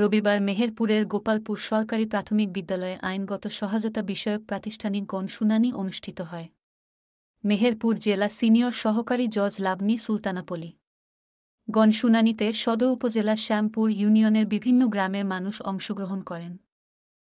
রবিবার মেহেরপুরের গোপালপুর সরকারি প্রাথমিক বিদ্যালয়ে আইনগত সহায়তা বিষয়ক প্রাতিষ্ঠানিক গণশুনানি অনুষ্ঠিত হয় মেহেরপুর জেলা সিনিয়র সহকারী জজ লাবনি সুলতানাপলি গণশুনানিতে সদর উপজেলা শ্যামপুর ইউনিয়নের বিভিন্ন গ্রামের মানুষ অংশগ্রহণ করেন